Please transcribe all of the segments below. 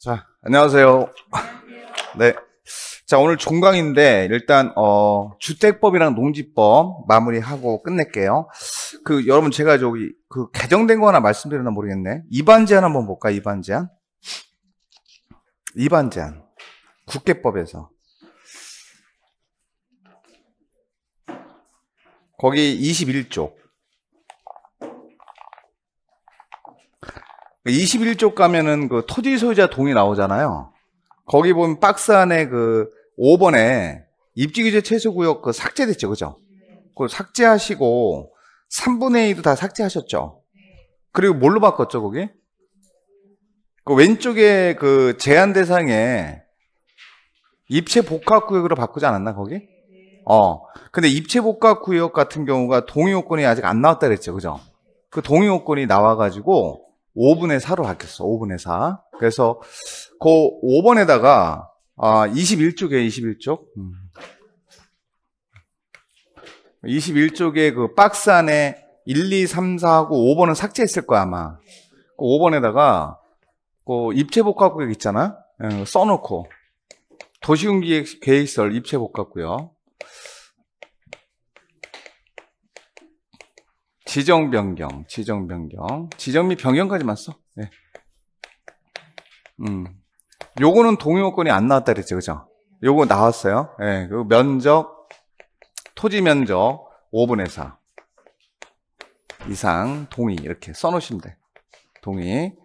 자, 안녕하세요. 네. 자, 오늘 종강인데, 일단, 어, 주택법이랑 농지법 마무리하고 끝낼게요. 그, 여러분, 제가 저기, 그, 개정된 거 하나 말씀드렸나 모르겠네. 입안 제한 한번 볼까, 이반 제한? 이반 제한. 국회법에서. 거기 2 1쪽 21쪽 가면은 그 토지 소유자 동의 나오잖아요. 거기 보면 박스 안에 그 5번에 입지규제 최소구역 그 삭제됐죠. 그죠? 그 삭제하시고 3분의 2도 다 삭제하셨죠. 그리고 뭘로 바꿨죠, 거기? 그 왼쪽에 그 제한 대상에 입체 복합 구역으로 바꾸지 않았나 거기? 어. 근데 입체 복합 구역 같은 경우가 동의 요건이 아직 안 나왔다 그랬죠. 그죠? 그 동의 요건이 나와 가지고 5분의 4로 바뀌었어. 5분의 4. 그래서 그 5번에다가 아, 21쪽에 21쪽. 21쪽에 그 박스 안에 1, 2, 3, 4하고 5번은 삭제했을 거야, 아마. 그 5번에다가 그 입체복합구역 있잖아. 써놓고 도시공계획설 입체복합구역 지정 변경, 지정 변경, 지정 및 변경까지만 써. 네. 음, 요거는 동요건이 의안 나왔다 그랬죠, 그죠? 요거 나왔어요. 예, 네, 그 면적, 토지 면적 5분의 4 이상 동의 이렇게 써놓으시면 돼. 동의.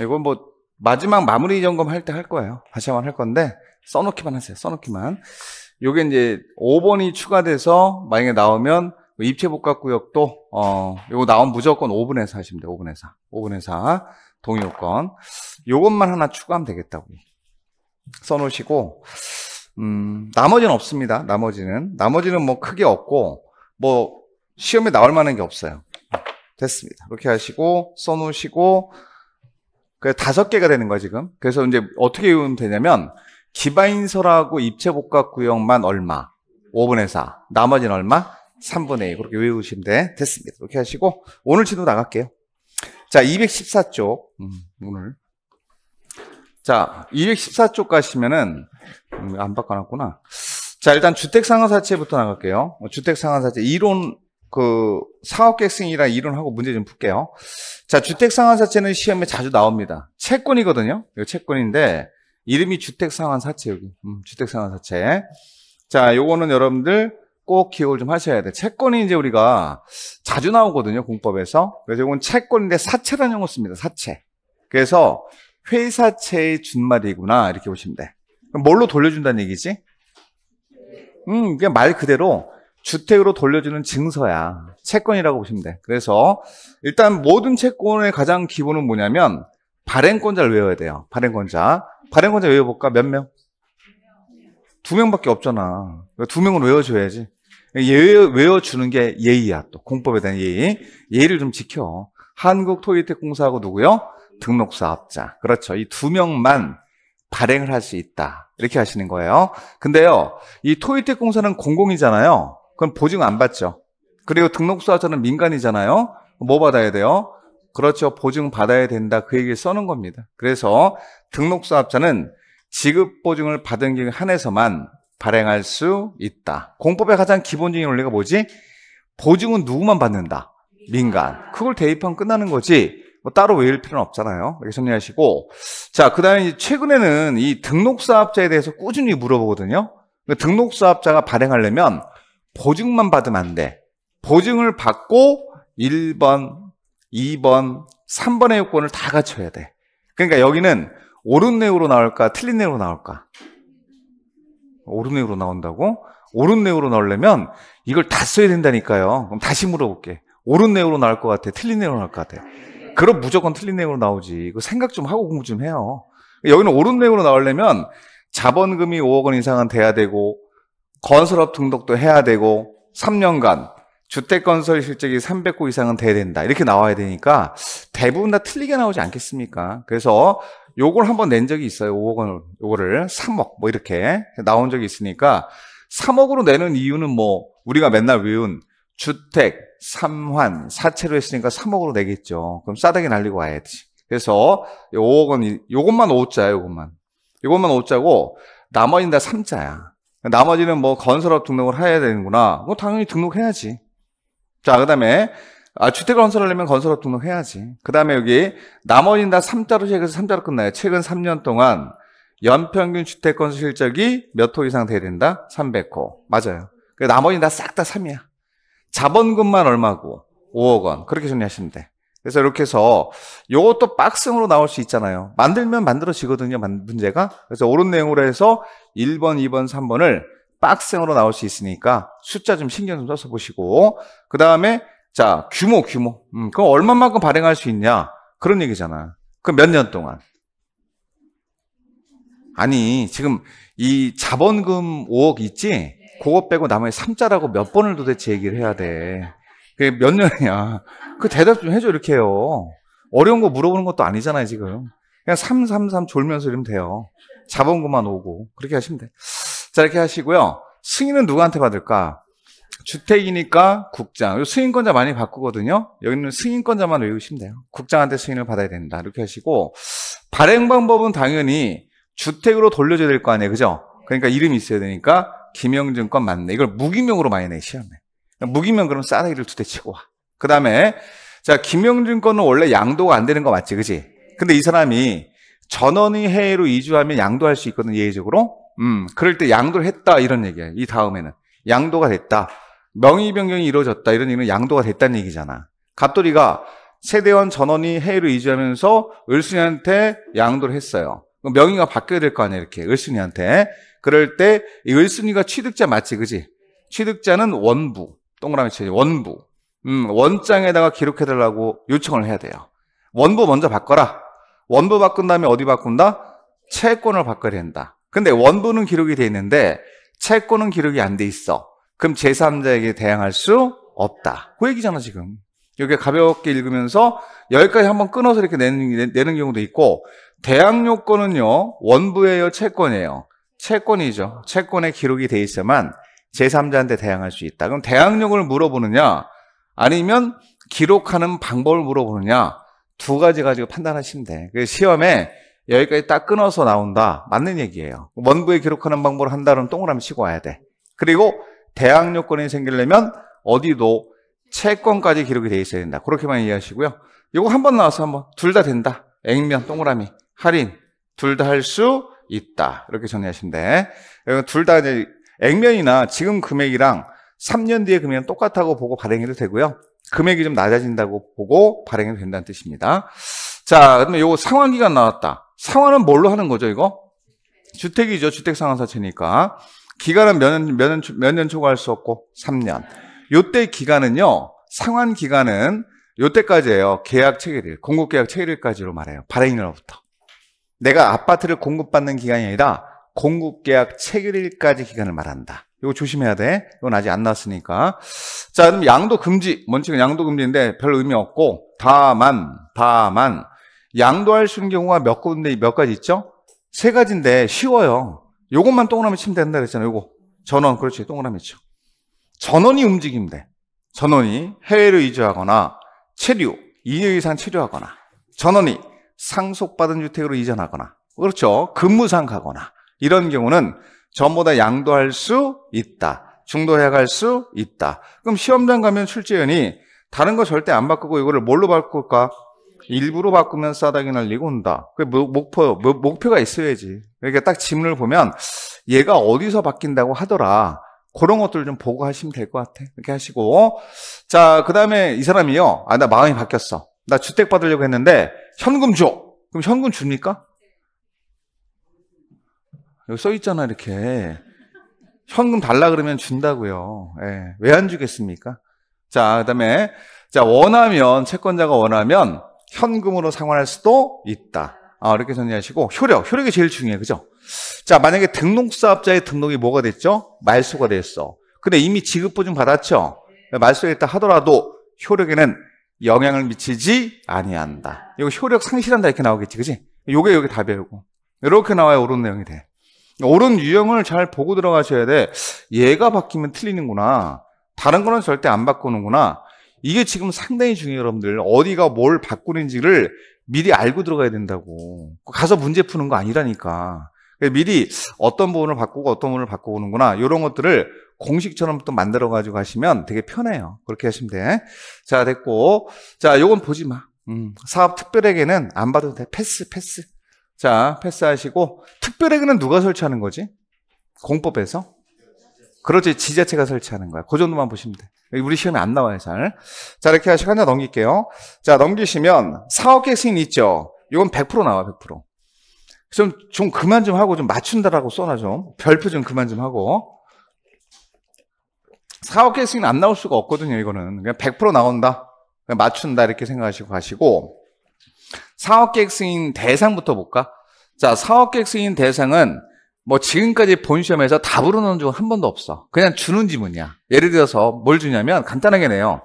이건 뭐 마지막 마무리 점검 할 때 할 거예요. 다시 한번 할 건데 써놓기만 하세요. 써놓기만. 요게 이제 5번이 추가돼서 만약에 나오면 뭐 입체복합구역도 어이거 나온 무조건 5분에서 하시면 돼요. 5분에서 5분에서 동요건 이것만 하나 추가하면 되겠다고 써놓으시고 음 나머지는 없습니다. 나머지는 나머지는 뭐 크게 없고 뭐 시험에 나올 만한 게 없어요. 됐습니다. 이렇게 하시고 써놓으시고 그 다섯 개가 되는 거야 지금. 그래서 이제 어떻게 외우면 되냐면 기반인설하고 입체복합 구역만 얼마, 5분의 4. 나머지는 얼마? 3분의 2 그렇게 외우시면 돼. 됐습니다. 이렇게 하시고 오늘 지도 나갈게요. 자, 214쪽 음, 오늘 자, 214쪽 가시면은 음, 안 바꿔놨구나. 자, 일단 주택상환사채부터 나갈게요. 주택상환사채 이론 그 사업계획승이랑 인 이론하고 문제 좀 풀게요. 자, 주택상환사채는 시험에 자주 나옵니다. 채권이거든요. 이 채권인데 이름이 주택상환사채 여기. 음, 주택상환사채. 자, 요거는 여러분들 꼭 기억을 좀 하셔야 돼. 채권이 이제 우리가 자주 나오거든요, 공법에서. 그래서 이건 채권인데 사채라는 용어 씁니다, 사채. 그래서 회사채의 준말이구나, 이렇게 보시면 돼. 뭘로 돌려준다는 얘기지? 음, 그냥 말 그대로 주택으로 돌려주는 증서야. 채권이라고 보시면 돼. 그래서 일단 모든 채권의 가장 기본은 뭐냐면 발행권자를 외워야 돼요. 발행권자. 발행권자 외워볼까? 몇 명? 두 명밖에 없잖아. 그러니까 두 명은 외워줘야지. 외워, 주는게 예의야. 또 공법에 대한 예의. 예의를 좀 지켜. 한국토이택공사하고 누구요? 등록사업자. 그렇죠. 이 두 명만 발행을 할 수 있다. 이렇게 하시는 거예요. 근데요, 이 토이택공사는 공공이잖아요. 그럼 보증 안 받죠. 그리고 등록사업자는 민간이잖아요. 뭐 받아야 돼요? 그렇죠. 보증 받아야 된다. 그 얘기를 써는 겁니다. 그래서 등록사업자는 지급 보증을 받은 경우 한해서만 발행할 수 있다. 공법의 가장 기본적인 원리가 뭐지? 보증은 누구만 받는다? 민간. 그걸 대입하면 끝나는 거지. 뭐 따로 외울 필요는 없잖아요. 이렇게 정리하시고. 자, 그 다음에 최근에는 이 등록사업자에 대해서 꾸준히 물어보거든요. 등록사업자가 발행하려면 보증만 받으면 안 돼. 보증을 받고 1번, 2번, 3번의 요건을 다 갖춰야 돼. 그러니까 여기는 옳은 내용으로 나올까, 틀린 내용로 나올까? 옳은 내용으로 나온다고? 옳은 내용으로 나오려면 이걸 다 써야 된다니까요. 그럼 다시 물어볼게. 옳은 내용으로 나올 것 같아? 틀린 내용로 나올 것 같아? 그럼 무조건 틀린 내용으로 나오지. 이거 그 생각 좀 하고 공부 좀 해요. 여기는 옳은 내용으로 나오려면 자본금이 5억 원 이상은 돼야 되고, 건설업 등록도 해야 되고, 3년간 주택건설 실적이 300호 이상은 돼야 된다. 이렇게 나와야 되니까 대부분 다 틀리게 나오지 않겠습니까? 그래서 요걸 한번 낸 적이 있어요. 5억 원을. 요거를 3억 뭐 이렇게 나온 적이 있으니까 3억으로 내는 이유는 뭐 우리가 맨날 외운 주택, 3환 사채로 했으니까 3억으로 내겠죠. 그럼 싸대기 날리고 와야지. 그래서 5억 원, 이 요것만 5자야, 요것만. 요것만 5자고 나머지는 다 3자야. 나머지는 뭐 건설업 등록을 해야 되는구나. 뭐 당연히 등록해야지. 자, 그 다음에 아, 주택 건설하려면 건설업 등록해야지. 그 다음에 여기 나머지는 다 3자로 시작해서 3자로 끝나요. 최근 3년 동안 연평균 주택 건설 실적이 몇 호 이상 돼야 된다? 300호. 맞아요. 그 나머지는 다 싹다 다 3이야. 자본금만 얼마고? 5억 원. 그렇게 정리하시면 돼. 그래서 이렇게 해서 이것도박으로 나올 수 있잖아요. 만들면 만들어지거든요. 문제가. 그래서 옳은 내용으로 해서 1번, 2번, 3번을 박스으로 나올 수 있으니까 숫자 좀 신경 좀 써서 보시고 그 다음에 자, 규모, 규모. 음, 그럼 얼마만큼 발행할 수 있냐? 그런 얘기잖아. 그럼 몇 년 동안? 아니, 지금 이 자본금 5억 있지? 그거 빼고 나머지 3자라고 몇 번을 도대체 얘기를 해야 돼. 그게 몇 년이야. 그 대답 좀 해줘, 이렇게 해요. 어려운 거 물어보는 것도 아니잖아요, 지금. 그냥 333 졸면서 이러면 돼요. 자본금만 오고. 그렇게 하시면 돼. 자, 이렇게 하시고요. 승인은 누구한테 받을까? 주택이니까 국장. 승인권자 많이 바꾸거든요. 여기는 승인권자만 외우시면 돼요. 국장한테 승인을 받아야 된다. 이렇게 하시고 발행 방법은 당연히 주택으로 돌려줘야 될 거 아니에요. 그죠? 그러니까 이름이 있어야 되니까 김영증권 맞네. 이걸 무기명으로 많이 내 시험에. 그러니까 무기명 그럼 싸대기를 두 대 치고 와. 그다음에 자, 김영증권은 원래 양도가 안 되는 거 맞지? 그지? 근데 이 사람이 전원이 해외로 이주하면 양도할 수 있거든 예외적으로. 음, 그럴 때 양도를 했다 이런 얘기예요. 이 다음에는 양도가 됐다. 명의 변경이 이루어졌다 이런 얘기는 양도가 됐다는 얘기잖아. 갑돌이가 세대원 전원이 해외로 이주하면서 을순이한테 양도를 했어요. 명의가 바뀌어야 될 거 아니야 이렇게 을순이한테. 그럴 때 이 을순이가 취득자 맞지 그지? 취득자는 원부 동그라미 치지 원부. 음, 원장에다가 기록해달라고 요청을 해야 돼요. 원부 먼저 바꿔라. 원부 바꾼 다음에 어디 바꾼다? 채권을 바꿔야 된다. 근데 원부는 기록이 돼 있는데 채권은 기록이 안 돼 있어. 그럼 제3자에게 대항할 수 없다. 그 얘기잖아, 지금. 여기 가볍게 읽으면서 여기까지 한번 끊어서 이렇게 내는, 내는 경우도 있고, 대항 요건은요, 원부예요, 채권이에요. 채권이죠. 채권에 기록이 돼있어만 제3자한테 대항할 수 있다. 그럼 대항력을 물어보느냐, 아니면 기록하는 방법을 물어보느냐, 두 가지 가지고 판단하시면 돼. 그 시험에 여기까지 딱 끊어서 나온다. 맞는 얘기예요. 원부에 기록하는 방법을 한다면 동그라미 치고 와야 돼. 그리고 대항 요건이 생기려면 어디도 채권까지 기록이 돼 있어야 된다. 그렇게만 이해하시고요. 이거 한 번 나와서 한번 둘 다 된다. 액면, 동그라미, 할인 둘 다 할 수 있다. 이렇게 정리하신데 둘다 이제 액면이나 지금 금액이랑 3년 뒤의 금액은 똑같다고 보고 발행해도 되고요. 금액이 좀 낮아진다고 보고 발행해도 된다는 뜻입니다. 자, 그러면 이거 상환기간 나왔다. 상환은 뭘로 하는 거죠, 이거? 주택이죠. 주택상환사채니까. 기간은 몇년 몇 년, 몇 년 초과할 수 없고 3년. 요때 기간은요. 상환 기간은 요때까지예요. 계약 체결일, 공급 계약 체결일까지로 말해요. 발행인로부터 내가 아파트를 공급받는 기간이 아니라 공급 계약 체결일까지 기간을 말한다. 이거 조심해야 돼. 이건 아직 안 났으니까. 자, 그럼 양도 금지. 먼저 양도 금지인데 별 의미 없고 다만 다만 양도할 수 있는 경우가 몇 군데 몇 가지 있죠? 세 가지인데 쉬워요. 요것만 동그라미 치면 된다 그랬잖아요. 요거. 전원. 그렇지. 동그라미 치죠. 전원이 움직임 돼. 전원이 해외로 이주하거나 체류, 2년 이상 체류하거나 전원이 상속받은 주택으로 이전하거나 그렇죠. 근무상 가거나 이런 경우는 전보다 양도할 수 있다. 중도해갈 수 있다. 그럼 시험장 가면 출제연이 다른 거 절대 안 바꾸고 이거를 뭘로 바꿀까? 예. 일부러 바꾸면 싸다기 날리고 온다. 그 목표, 뭐, 목표가 있어야지. 그러니까 딱 지문을 보면 얘가 어디서 바뀐다고 하더라. 그런 것들을 좀 보고 하시면 될 것 같아. 이렇게 하시고. 자, 그 다음에 이 사람이요. 아, 나 마음이 바뀌었어. 나 주택 받으려고 했는데 현금 줘. 그럼 현금 줍니까? 여기 써 있잖아, 이렇게. 현금 달라 그러면 준다고요. 예. 왜안 주겠습니까? 자, 그 다음에, 자, 원하면, 채권자가 원하면 현금으로 상환할 수도 있다. 아, 이렇게 정리하시고 효력, 효력이 제일 중요해, 그죠? 자, 만약에 등록사업자의 등록이 뭐가 됐죠? 말소가 됐어. 근데 이미 지급보증 받았죠? 말소에 있다 하더라도 효력에는 영향을 미치지 아니한다. 이거 효력 상실한다 이렇게 나오겠지, 그지? 요게 여기 답이고 이렇게 나와야 옳은 내용이 돼. 옳은 유형을 잘 보고 들어가셔야 돼. 얘가 바뀌면 틀리는구나. 다른 거는 절대 안 바꾸는구나. 이게 지금 상당히 중요해요, 여러분들. 어디가 뭘 바꾸는지를 미리 알고 들어가야 된다고. 가서 문제 푸는 거 아니라니까. 그러니까 미리 어떤 부분을 바꾸고 어떤 부분을 바꿔보는구나. 이런 것들을 공식처럼 또 만들어 가지고 하시면 되게 편해요. 그렇게 하시면 돼. 자, 됐고. 자, 요건 보지 마. 음, 사업 특별에게는 안 봐도 돼. 패스, 패스. 자, 패스하시고. 특별에게는 누가 설치하는 거지? 공법에서? 그렇지 지자체가 설치하는 거야. 그 정도만 보시면 돼. 우리 시험에 안 나와요, 잘. 자, 이렇게 하시고 하나 넘길게요. 자, 넘기시면 사업계획서인 있죠. 이건 100% 나와, 100%. 좀, 좀 그만 좀 하고 좀 맞춘다라고 써놔 좀. 별표 좀 그만 좀 하고. 사업계획서인 안 나올 수가 없거든요, 이거는. 그냥 100% 나온다. 그냥 맞춘다 이렇게 생각하시고 가시고. 사업계획 승인 대상부터 볼까? 자, 사업계획 승인 대상은 뭐 지금까지 본 시험에서 답으로 넣은 적은 한 번도 없어. 그냥 주는 지문이야. 예를 들어서 뭘 주냐면 간단하게 내요.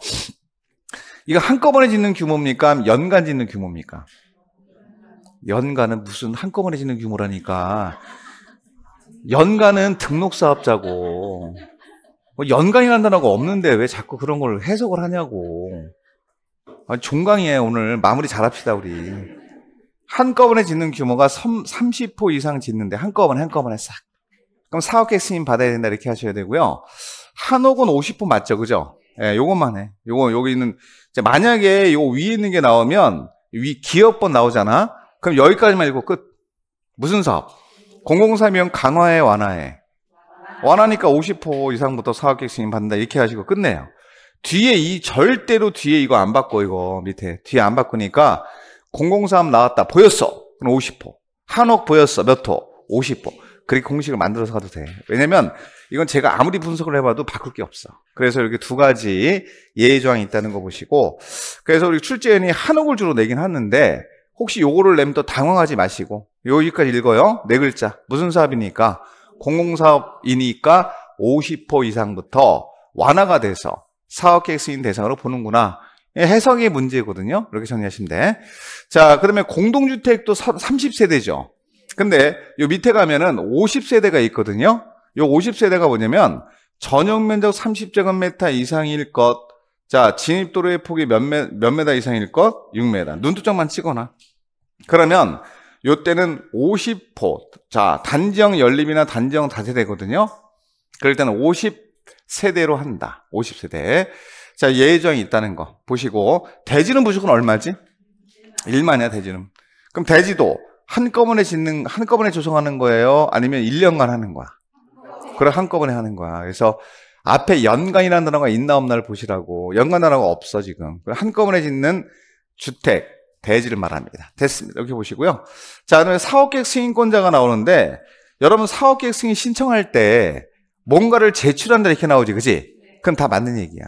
이거 한꺼번에 짓는 규모입니까? 연간 짓는 규모입니까? 연간은 무슨 한꺼번에 짓는 규모라니까. 연간은 등록사업자고. 뭐 연간이라는 단어가 없는데 왜 자꾸 그런 걸 해석을 하냐고. 아니, 종강이에요, 오늘. 마무리 잘 합시다, 우리. 한꺼번에 짓는 규모가 30호 이상 짓는데 한꺼번에 한꺼번에 싹. 그럼 사업계획 승인 받아야 된다 이렇게 하셔야 되고요. 한옥은 50호 맞죠, 그죠? 예, 요것만 해. 요거 여기 있는 만약에 요 위에 있는 게 나오면 위 기업번 나오잖아. 그럼 여기까지만 읽고 끝. 무슨 사업? 공공사면 강화해 완화해. 완화니까 50호 이상부터 사업계획 승인 받는다 이렇게 하시고 끝내요. 뒤에 이 절대로 뒤에 이거 안 바꿔 이거 밑에 뒤에 안 바꾸니까 003 나왔다. 보였어. 그럼 50호. 한옥 보였어. 몇 호? 50호. 그렇게 공식을 만들어서 가도 돼. 왜냐면 이건 제가 아무리 분석을 해봐도 바꿀 게 없어. 그래서 이렇게 두 가지 예의조항이 있다는 거 보시고 그래서 우리 출제연이 한옥을 주로 내긴 하는데 혹시 요거를 내면 또 당황하지 마시고 여기까지 읽어요. 네 글자. 무슨 사업이니까? 공공사업이니까 50%호 이상부터 완화가 돼서 사업계획 승인 대상으로 보는구나. 예, 해석의 문제거든요. 이렇게 정리하시면 돼. 자, 그러면 공동주택도 30세대죠. 근데 요 밑에 가면은 50세대가 있거든요. 요 50세대가 뭐냐면 전용 면적 30제곱미터 이상일 것. 자, 진입도로의 폭이 몇, 메, 몇 메다 이상일 것? 6메다. 눈두장만 치거나. 그러면 요때는 50포. 자, 단지형 연립이나 단지형 다세대거든요. 그럴 때는 50세대로 한다. 50세대. 자, 예정이 있다는 거 보시고 대지는 무조건 얼마지? 1만이야, 대지는 그럼 대지도 한꺼번에 짓는 한꺼번에 조성하는 거예요? 아니면 1년간 하는 거야? 그래 한꺼번에 하는 거야. 그래서 앞에 연간이라는 단어가 있나 없나를 보시라고. 연간 단어가 없어 지금. 한꺼번에 짓는 주택 대지를 말합니다. 됐습니다. 이렇게 보시고요. 자, 그러면 사업계획 승인권자가 나오는데 여러분 사업계획 승인 신청할 때 뭔가를 제출한다 이렇게 나오지, 그지? 그럼 다 맞는 얘기야.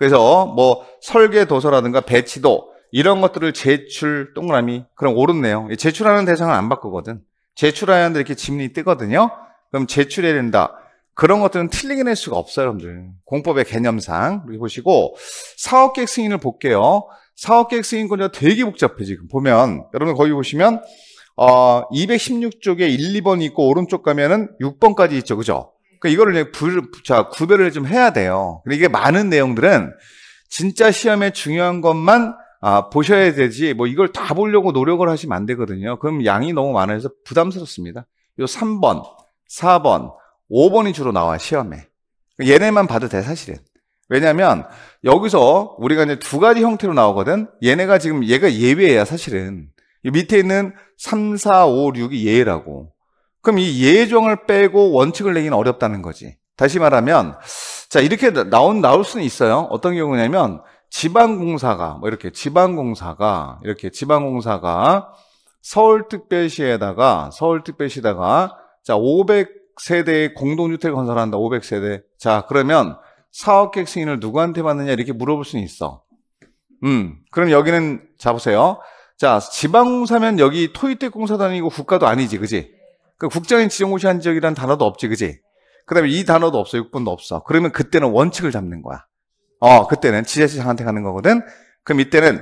그래서 뭐 설계 도서라든가 배치도 이런 것들을 제출 동그라미 그럼 오른네요. 제출하는 대상은 안 바꾸거든. 제출하는데 이렇게 지문이 뜨거든요. 그럼 제출해야 된다. 그런 것들은 틀리게 낼 수가 없어요, 여러분들. 공법의 개념상. 여기 보시고, 사업계획 승인을 볼게요. 사업계획 승인 권리 되게 복잡해, 지금. 보면, 여러분 거기 보시면, 어, 216쪽에 1, 2번 있고, 오른쪽 가면은 6번까지 있죠, 그죠? 그러니까 이거를 불, 자, 구별을 좀 해야 돼요. 이게 많은 내용들은 진짜 시험에 중요한 것만 아, 보셔야 되지, 뭐 이걸 다 보려고 노력을 하시면 안 되거든요. 그럼 양이 너무 많아서 부담스럽습니다. 요 3번, 4번, 5번이 주로 나와, 시험에. 얘네만 봐도 돼, 사실은. 왜냐면, 여기서 우리가 이제 두 가지 형태로 나오거든? 얘네가 지금, 얘가 예외야, 사실은. 밑에 있는 3, 4, 5, 6이 예외라고. 그럼 이 예정을 빼고 원칙을 내기는 어렵다는 거지. 다시 말하면 자 이렇게 나온 나올 수는 있어요. 어떤 경우냐면 지방공사가 뭐 이렇게 지방공사가 이렇게 지방공사가 서울특별시에다가 서울특별시다가 에자 500세대의 공동주택 건설한다. 500세대. 자 그러면 사업객 승인을 누구한테 받느냐 이렇게 물어볼 수는 있어. 음 그럼 여기는 자 보세요. 자 지방공사면 여기 토지택공사도 아니고 국가도 아니지, 그지? 그 국장인 지정고시한 지역이라는 단어도 없지, 그지? 그 다음에 이 단어도 없어, 6번도 없어. 그러면 그때는 원칙을 잡는 거야. 어, 그때는 지자체장한테 가는 거거든? 그럼 이때는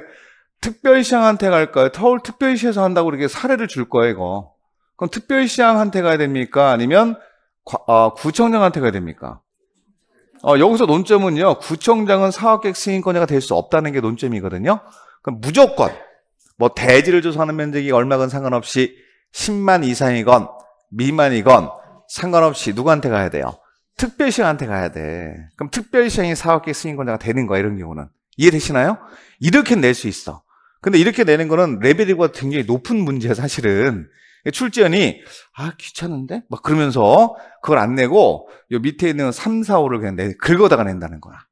특별시장한테 갈까요? 서울 특별시에서 한다고 이렇게 사례를 줄 거예요, 이거. 그럼 특별시장한테 가야 됩니까? 아니면 어, 구청장한테 가야 됩니까? 어, 여기서 논점은요, 구청장은 사업객 승인권자가 될 수 없다는 게 논점이거든요. 그럼 무조건, 뭐, 대지를 조사하는 면적이 얼마건 상관없이 10만 이상이건 미만이건 상관없이 누구한테 가야 돼요? 특별시한테 가야 돼. 그럼 특별시행이 사업계획 승인권자가 되는 거야, 이런 경우는. 이해되시나요? 이렇게 낼 수 있어. 근데 이렇게 내는 거는 레벨이고 굉장히 높은 문제야, 사실은. 출제원이 아, 귀찮은데? 막 그러면서 그걸 안 내고, 요 밑에 있는 3, 4, 5를 그냥 내, 긁어다가 낸다는 거야.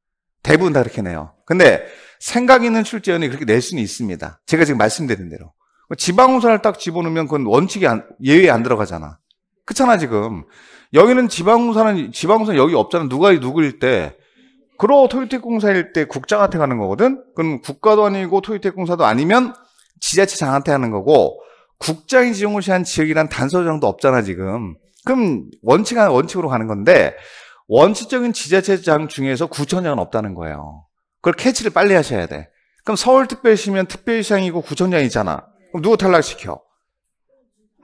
대부분 다 그렇게 내요. 근데 생각 있는 출제원이 그렇게 낼 수는 있습니다. 제가 지금 말씀드린 대로. 지방공사를딱 집어넣으면 그건 원칙이 안, 예외에 안 들어가잖아. 그렇잖아 지금 여기는 지방공사는 지방공사 여기 없잖아 누가 누구일 때 그러 토요택공사일 때 국장한테 가는 거거든 그럼 국가도 아니고 토요택공사도 아니면 지자체장한테 하는 거고 국장이 지정을시한 지역이란 단서장도 없잖아 지금 그럼 원칙 원칙으로 가는 건데 원칙적인 지자체장 중에서 구청장은 없다는 거예요 그걸 캐치를 빨리 하셔야 돼 그럼 서울특별시면 특별시장이고 구청장이잖아 그럼 누구 탈락시켜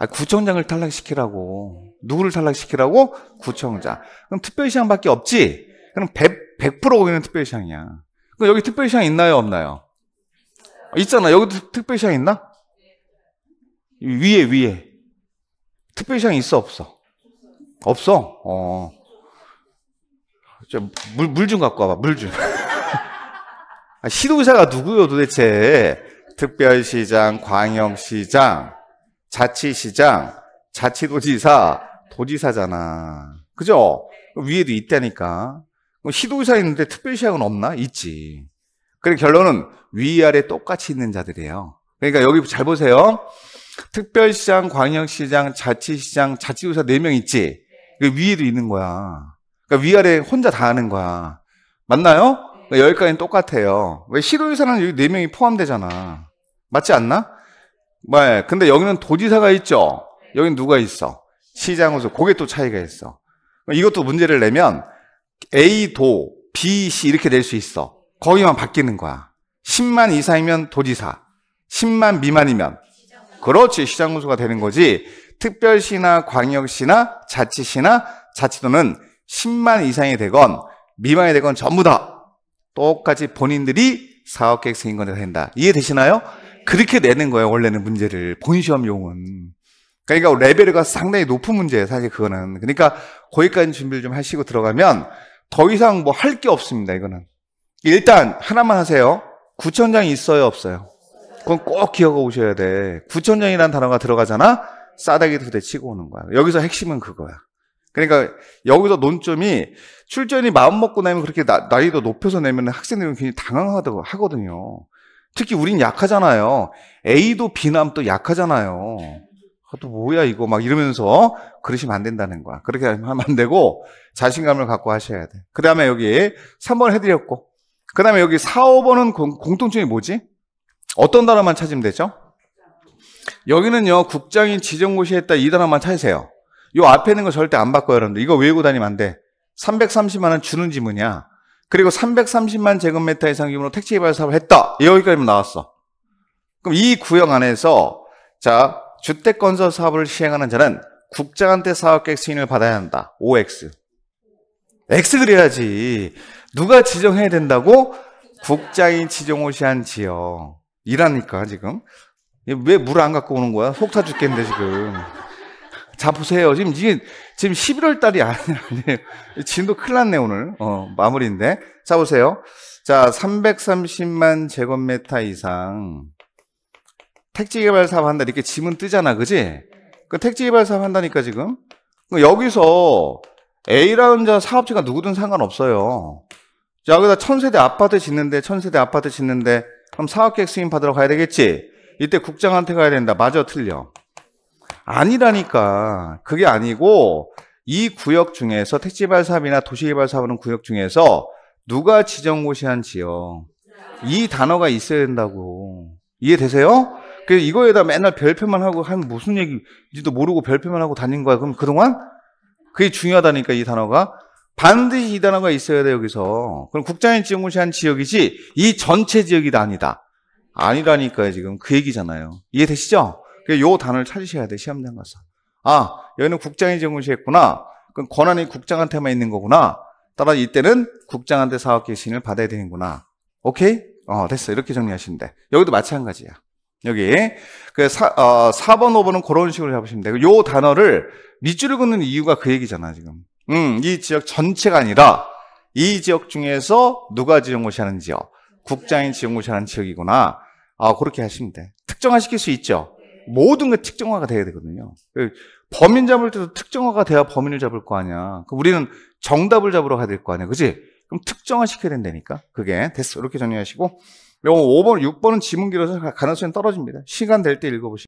아, 구청장을 탈락시키라고. 누구를 탈락시키라고? 구청장. 그럼 특별시장밖에 없지? 그럼 100, 100% 거기는 특별시장이야. 그럼 여기 특별시장 있나요? 없나요? 있잖아. 여기도 특별시장 있나? 위에, 위에. 특별시장 있어, 없어? 없어? 어. 저 물, 물 좀 갖고 와봐, 물 좀. 아, 시도사가 누구요 도대체? 특별시장, 광역시장. 자치시장, 자치도지사, 도지사잖아. 그죠? 위에도 있다니까. 시도의사 있는데 특별시장은 없나? 있지. 그래 결론은 위아래 똑같이 있는 자들이에요. 그러니까 여기 잘 보세요. 특별시장, 광역시장, 자치시장, 자치도사 4명 있지? 그 위에도 있는 거야. 그러니까 위아래 혼자 다 하는 거야. 맞나요? 그러니까 여기까지는 똑같아요. 왜 시도의사는 여기 4명이 포함되잖아. 맞지 않나? 네, 근데 여기는 도지사가 있죠. 여기 누가 있어? 시장으로서 그게 또 차이가 있어. 이것도 문제를 내면 A 도, B, C 이렇게 될 수 있어. 거기만 바뀌는 거야. 10만 이상이면 도지사, 10만 미만이면 그렇지 시장 군수가 되는 거지. 특별시나 광역시나 자치시나 자치도는 10만 이상이 되건 미만이 되건 전부 다 똑같이 본인들이 사업계획 승인권에 된다. 이해되시나요? 그렇게 내는 거예요, 원래는 문제를. 본시험용은. 그러니까 레벨이 가 상당히 높은 문제예요, 사실 그거는. 그러니까 거기까지 준비를 좀 하시고 들어가면 더 이상 뭐 할 게 없습니다, 이거는. 일단 하나만 하세요. 구천장이 있어요, 없어요? 그건 꼭기억해 오셔야 돼. 구천장이라는 단어가 들어가잖아? 싸다기 두대 치고 오는 거야. 여기서 핵심은 그거야. 그러니까 여기서 논점이 출전이 마음먹고 나면 그렇게 나, 난이도 높여서 내면 학생들은 굉장히 당황하거든요. 하 특히 우린 약하잖아요. A도 B남 또 약하잖아요. 아, 또 뭐야 이거 막 이러면서 그러시면 안 된다는 거야. 그렇게 하면 안 되고 자신감을 갖고 하셔야 돼. 그 다음에 여기 3번 해드렸고 그 다음에 여기 4, 5번은 공통점이 뭐지? 어떤 단어만 찾으면 되죠? 여기는요 국장인 지정고시했다 이 단어만 찾으세요. 요 앞에 있는 거 절대 안 바꿔요 여러분들. 이거 외우고 다니면 안 돼. 330만 원 주는 지문이야. 그리고 330만 제곱미터 이상 규모로 택지 개발 사업을 했다. 여기까지 나왔어. 그럼 이 구역 안에서 자 주택 건설 사업을 시행하는 자는 국장한테 사업계획 승인을 받아야 한다. OX. X 그려야지 누가 지정해야 된다고? 국장이 지정오시한 지역. 이라니까 지금. 왜 물 안 갖고 오는 거야? 속타 죽겠는데 지금. 자, 보세요. 지금 이게, 지금 11월 달이 아니에요. 진도 큰일 났네, 오늘. 어, 마무리인데. 자, 보세요. 자, 330만 제곱미터 이상. 택지개발 사업 한다. 이렇게 지문 뜨잖아. 그지? 그 택지개발 사업 한다니까, 지금. 그 여기서 A라는 자 사업체가 누구든 상관없어요. 자, 여기다 천세대 아파트 짓는데, 천세대 아파트 짓는데, 그럼 사업계획 승인 받으러 가야 되겠지? 이때 국장한테 가야 된다. 맞아, 틀려. 아니라니까. 그게 아니고 이 구역 중에서 택지개발 사업이나 도시개발 사업은 구역 중에서 누가 지정고시한 지역 이 단어가 있어야 된다고 이해되세요? 그래서 이거에다 맨날 별표만 하고 하면 무슨 얘기인지도 모르고 별표만 하고 다닌 거야. 그럼 그동안 그게 중요하다니까 이 단어가 반드시 이 단어가 있어야 돼 여기서. 그럼 국장이 지정고시한 지역이지 이 전체 지역이 다 아니다. 아니라니까요 지금 그 얘기잖아요. 이해되시죠? 그요 단어를 찾으셔야 돼, 시험장 가서. 아, 여기는 국장이 제공시했구나. 그럼 권한이 국장한테만 있는 거구나. 따라 이때는 국장한테 사업 개시인을 받아야 되는구나. 오케이? 어, 됐어. 이렇게 정리하시면 돼. 여기도 마찬가지야. 여기. 그 사, 어, 4번, 5번은 그런 식으로 잡으시면 돼. 요 단어를 밑줄을 긋는 이유가 그 얘기잖아, 지금. 음, 이 지역 전체가 아니라 이 지역 중에서 누가 지정고시하는 지역? 국장이 지정고시하는 지역이구나. 아, 그렇게 하시면 돼. 특정화시킬 수 있죠? 모든 게 특정화가 돼야 되거든요. 그 범인 잡을 때도 특정화가 돼야 범인을 잡을 거 아니야. 우리는 정답을 잡으러 가야 될 거 아니야. 그지? 그럼 특정화 시켜야 된다니까. 그게. 됐어. 이렇게 정리하시고. 5번, 6번은 지문 길어서 가능성이 떨어집니다. 시간 될 때 읽어보시고.